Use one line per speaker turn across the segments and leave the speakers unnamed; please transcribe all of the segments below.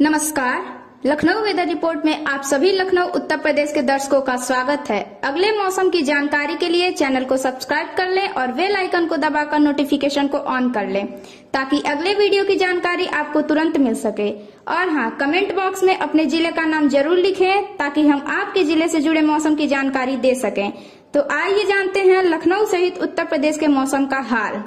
नमस्कार Lucknow weather report में आप सभी लखनऊ उत्तर प्रदेश के दर्शकों का स्वागत है अगले मौसम की जानकारी के लिए चैनल को सब्सक्राइब कर लें और बेल आइकन को दबाकर नोटिफिकेशन को ऑन कर लें ताकि अगले वीडियो की जानकारी आपको तुरंत मिल सके और हाँ कमेंट बॉक्स में अपने जिले का नाम जरूर लिखे ताकि हम आपके जिले ऐसी जुड़े मौसम की जानकारी दे सके तो आइए जानते हैं लखनऊ सहित उत्तर प्रदेश के मौसम का हाल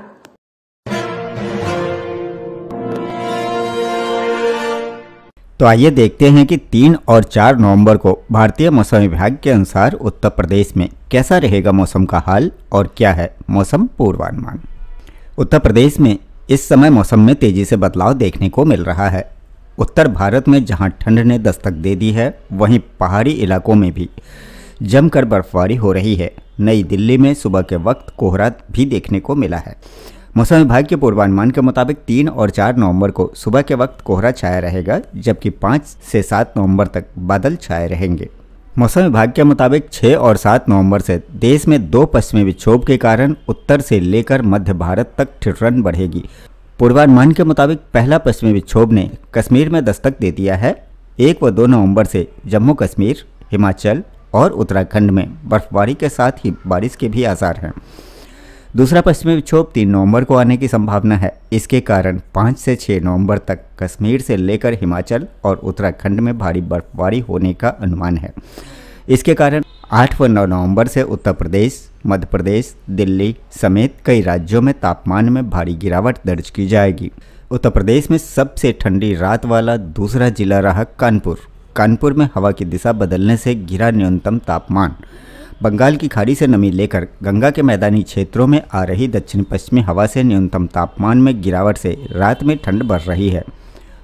तो आइए देखते हैं कि तीन और चार नवंबर को भारतीय मौसम विभाग के अनुसार उत्तर प्रदेश में कैसा रहेगा मौसम का हाल और क्या है मौसम पूर्वानुमान उत्तर प्रदेश में इस समय मौसम में तेज़ी से बदलाव देखने को मिल रहा है उत्तर भारत में जहां ठंड ने दस्तक दे दी है वहीं पहाड़ी इलाकों में भी जमकर बर्फबारी हो रही है नई दिल्ली में सुबह के वक्त कोहरा भी देखने को मिला है मौसम विभाग के पूर्वानुमान के मुताबिक तीन और चार नवंबर को सुबह के वक्त कोहरा छाया रहेगा जबकि पाँच से सात नवंबर तक बादल छाए रहेंगे मौसम विभाग के मुताबिक छः और सात नवंबर से देश में दो पश्चिमी विक्षोभ के कारण उत्तर से लेकर मध्य भारत तक ठिठुरन बढ़ेगी पूर्वानुमान के मुताबिक पहला पश्चिमी विक्षोभ ने कश्मीर में दस्तक दे दिया है एक व दो नवंबर से जम्मू कश्मीर हिमाचल और उत्तराखंड में बर्फबारी के साथ ही बारिश के भी आसार हैं दूसरा पश्चिमी विक्षोभ तीन नवंबर को आने की संभावना है इसके कारण पाँच से छः नवंबर तक कश्मीर से लेकर हिमाचल और उत्तराखंड में भारी बर्फबारी होने का अनुमान है इसके कारण आठ व नौ नवंबर से उत्तर प्रदेश मध्य प्रदेश दिल्ली समेत कई राज्यों में तापमान में भारी गिरावट दर्ज की जाएगी उत्तर प्रदेश में सबसे ठंडी रात वाला दूसरा जिला रहा कानपुर कानपुर में हवा की दिशा बदलने से गिरा न्यूनतम तापमान बंगाल की खाड़ी से नमी लेकर गंगा के मैदानी क्षेत्रों में आ रही दक्षिण पश्चिमी हवा से न्यूनतम तापमान में गिरावट से रात में ठंड बढ़ रही है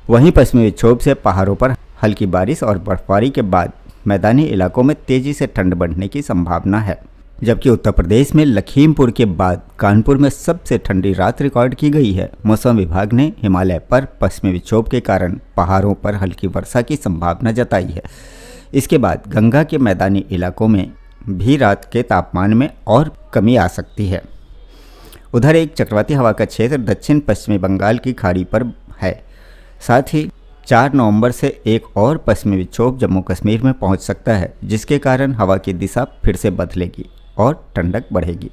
वहीं पश्चिमी विक्षोभ से पहाड़ों पर हल्की बारिश और बर्फबारी के बाद मैदानी इलाकों में तेजी से ठंड बढ़ने की संभावना है जबकि उत्तर प्रदेश में लखीमपुर के बाद कानपुर में सबसे ठंडी रात रिकॉर्ड की गई है मौसम विभाग ने हिमालय पर पश्चिमी विक्षोभ के कारण पहाड़ों पर हल्की वर्षा की संभावना जताई है इसके बाद गंगा के मैदानी इलाकों में भी रात के तापमान में और कमी आ सकती है उधर एक चक्रवाती हवा का क्षेत्र दक्षिण पश्चिमी बंगाल की खाड़ी पर है साथ ही 4 नवंबर से एक और पश्चिमी विक्षोभ जम्मू कश्मीर में पहुंच सकता है जिसके कारण हवा की दिशा फिर से बदलेगी और ठंडक बढ़ेगी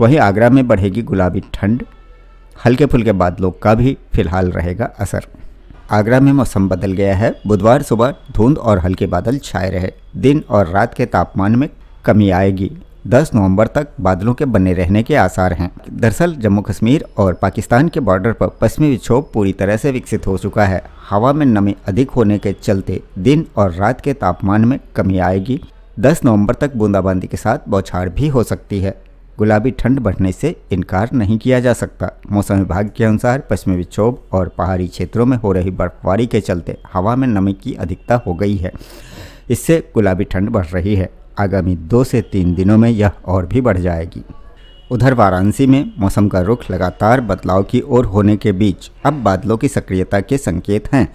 वहीं आगरा में बढ़ेगी गुलाबी ठंड हल्के फुल्के बादलों का भी फिलहाल रहेगा असर आगरा में मौसम बदल गया है बुधवार सुबह धुंध और हल्के बादल छाए रहे दिन और रात के तापमान में कमी आएगी 10 नवंबर तक बादलों के बने रहने के आसार हैं दरअसल जम्मू कश्मीर और पाकिस्तान के बॉर्डर पर पश्चिमी विक्षोभ पूरी तरह से विकसित हो चुका है हवा में नमी अधिक होने के चलते दिन और रात के तापमान में कमी आएगी 10 नवंबर तक बूंदाबांदी के साथ बौछार भी हो सकती है गुलाबी ठंड बढ़ने से इनकार नहीं किया जा सकता मौसम विभाग के अनुसार पश्चिमी विक्षोभ और पहाड़ी क्षेत्रों में हो रही बर्फबारी के चलते हवा में नमी की अधिकता हो गई है इससे गुलाबी ठंड बढ़ रही है आगामी दो से तीन दिनों में यह और भी बढ़ जाएगी उधर वाराणसी में मौसम का रुख लगातार बदलाव की ओर होने के बीच अब बादलों की सक्रियता के संकेत हैं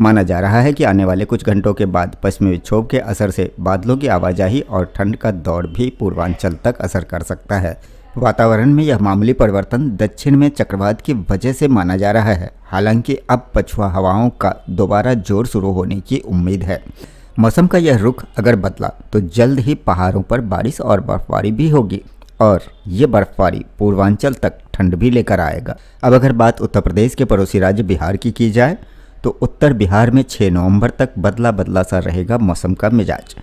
माना जा रहा है कि आने वाले कुछ घंटों के बाद पश्चिमी विक्षोभ के असर से बादलों की आवाजाही और ठंड का दौर भी पूर्वांचल तक असर कर सकता है वातावरण में यह मामूली परिवर्तन दक्षिण में चक्रवात की वजह से माना जा रहा है हालांकि अब पछुआ हवाओं का दोबारा जोर शुरू होने की उम्मीद है मौसम का यह रुख अगर बदला तो जल्द ही पहाड़ों पर बारिश और बर्फबारी भी होगी और ये बर्फबारी पूर्वांचल तक ठंड भी लेकर आएगा अब अगर बात उत्तर प्रदेश के पड़ोसी राज्य बिहार की की जाए तो उत्तर बिहार में 6 नवंबर तक बदला बदला सा रहेगा मौसम का मिजाज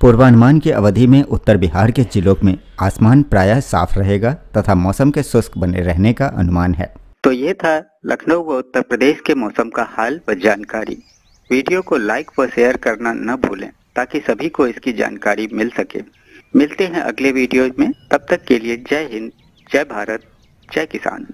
पूर्वानुमान की अवधि में उत्तर बिहार के जिलों में आसमान प्रायः साफ रहेगा तथा मौसम के शुष्क बने रहने का अनुमान है तो ये था लखनऊ व उत्तर प्रदेश के मौसम का हाल व जानकारी वीडियो को लाइक व शेयर करना न भूलें ताकि सभी को इसकी जानकारी मिल सके मिलते हैं अगले वीडियो में तब तक के लिए जय हिंद जय भारत जय किसान